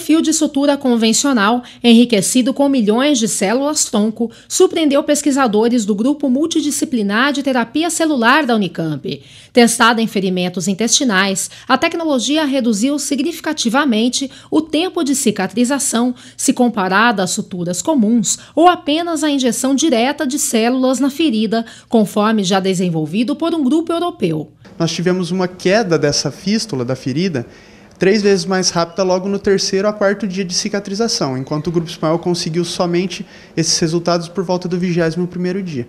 fio de sutura convencional, enriquecido com milhões de células tronco, surpreendeu pesquisadores do grupo multidisciplinar de terapia celular da Unicamp. Testada em ferimentos intestinais, a tecnologia reduziu significativamente o tempo de cicatrização se comparada às suturas comuns ou apenas à injeção direta de células na ferida, conforme já desenvolvido por um grupo europeu. Nós tivemos uma queda dessa fístula da ferida três vezes mais rápida logo no terceiro a quarto dia de cicatrização, enquanto o grupo espanhol conseguiu somente esses resultados por volta do 21 primeiro dia.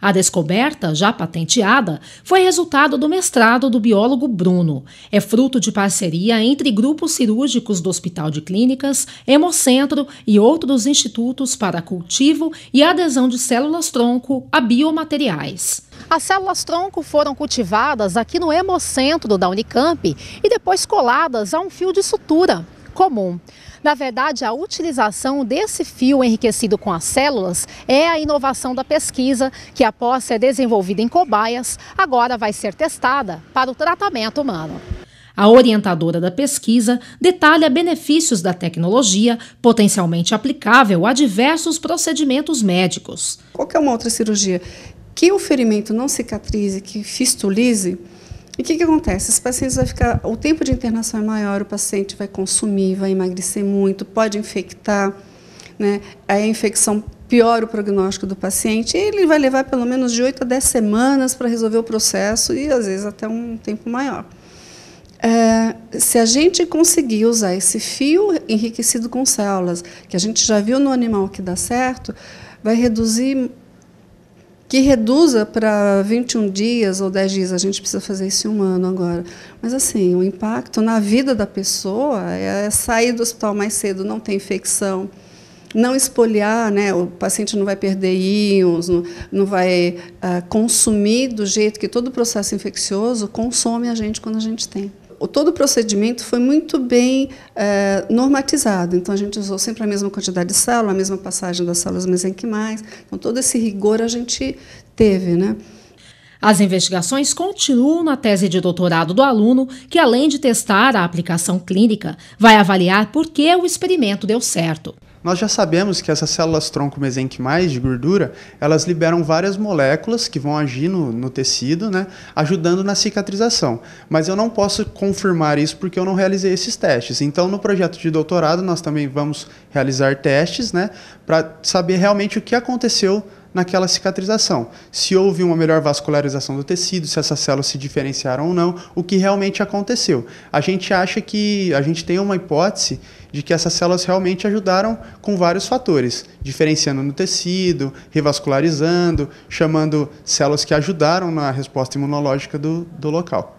A descoberta, já patenteada, foi resultado do mestrado do biólogo Bruno. É fruto de parceria entre grupos cirúrgicos do Hospital de Clínicas, Hemocentro e outros institutos para cultivo e adesão de células-tronco a biomateriais. As células tronco foram cultivadas aqui no hemocentro da Unicamp e depois coladas a um fio de sutura comum. Na verdade, a utilização desse fio enriquecido com as células é a inovação da pesquisa, que após ser desenvolvida em cobaias, agora vai ser testada para o tratamento humano. A orientadora da pesquisa detalha benefícios da tecnologia potencialmente aplicável a diversos procedimentos médicos. Qualquer uma outra cirurgia que o ferimento não cicatrize, que fistulize, e o que, que, acontece? Os pacientes vai ficar, o tempo de internação é maior, o paciente vai consumir, vai emagrecer muito, pode infectar, né? Aí a infecção piora o prognóstico do paciente e ele vai levar pelo menos de 8 a 10 semanas para resolver o processo e às vezes até um tempo maior. É, se a gente conseguir usar esse fio enriquecido com células, que a gente já viu no animal que dá certo, vai reduzir que reduza para 21 dias ou 10 dias. A gente precisa fazer isso em um ano agora. Mas, assim, o impacto na vida da pessoa é sair do hospital mais cedo, não ter infecção, não espoliar, né? o paciente não vai perder íons, não, vai uh, consumir do jeito que todo processo infeccioso consome a gente quando a gente tem todo o procedimento foi muito bem é, normatizado. Então, a gente usou sempre a mesma quantidade de células, a mesma passagem das células mesenquimais. Então, todo esse rigor a gente teve, né? As investigações continuam na tese de doutorado do aluno, que além de testar a aplicação clínica, vai avaliar por que o experimento deu certo. Nós já sabemos que essas células tronco mesenquimais de gordura, elas liberam várias moléculas que vão agir no, no tecido, né, ajudando na cicatrização. Mas eu não posso confirmar isso porque eu não realizei esses testes. Então, no projeto de doutorado, nós também vamos realizar testes, né, para saber realmente o que aconteceu naquela cicatrização. Se houve uma melhor vascularização do tecido, se essas células se diferenciaram ou não, o que realmente aconteceu. A gente acha que a gente tem uma hipótese de que essas células realmente ajudaram com vários fatores, diferenciando no tecido, revascularizando, chamando células que ajudaram na resposta imunológica do, do local.